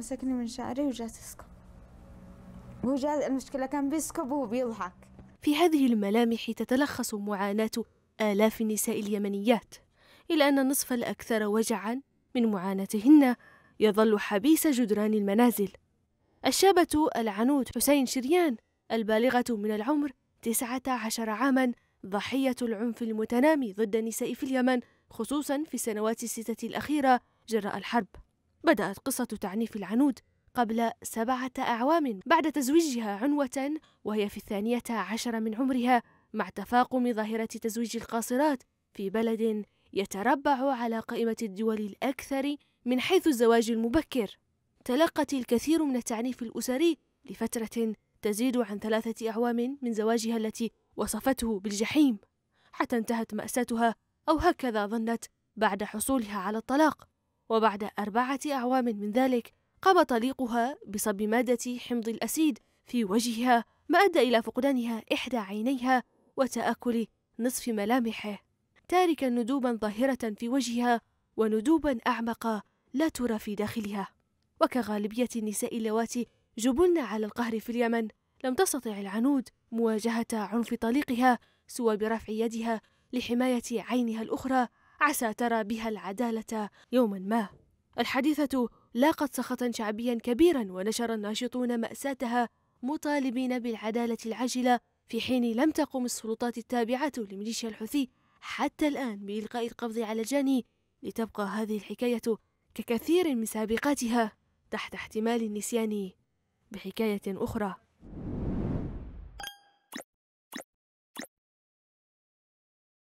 مسكني من شعري وجات اسكب هو جاء المشكلة كان بيسكب وهو بيضحك في هذه الملامح تتلخص معاناة آلاف النساء اليمنيات إلا أن النصف الأكثر وجعا من معاناتهن يظل حبيس جدران المنازل الشابة العنود حسين شريان البالغة من العمر 19 عاما ضحية العنف المتنامي ضد النساء في اليمن خصوصا في السنوات الستة الأخيرة جراء الحرب بدأت قصة تعنيف العنود قبل سبعة أعوام بعد تزويجها عنوة وهي في الثانية عشر من عمرها مع تفاقم ظاهرة تزويج القاصرات في بلد يتربع على قائمة الدول الأكثر من حيث الزواج المبكر تلقت الكثير من التعنيف الأسري لفترة تزيد عن ثلاثة أعوام من زواجها التي وصفته بالجحيم حتى انتهت مأساتها أو هكذا ظنت بعد حصولها على الطلاق وبعد أربعة أعوام من ذلك قام طليقها بصب مادة حمض الأسيد في وجهها ما أدى إلى فقدانها إحدى عينيها وتآكل نصف ملامحه تاركا ندوبا ظاهرة في وجهها وندوبا أعمق لا ترى في داخلها وكغالبية النساء اللواتي جبلن على القهر في اليمن لم تستطع العنود مواجهة عنف طليقها سوى برفع يدها لحماية عينها الأخرى عسى ترى بها العدالة يوما ما الحديثة لاقت سخطا شعبيا كبيرا ونشر الناشطون مأساتها مطالبين بالعدالة العاجلة في حين لم تقم السلطات التابعة لميليشيا الحوثي حتى الآن بإلقاء القبض على الجاني لتبقى هذه الحكاية ككثير من سابقاتها تحت احتمال النسيان بحكاية أخرى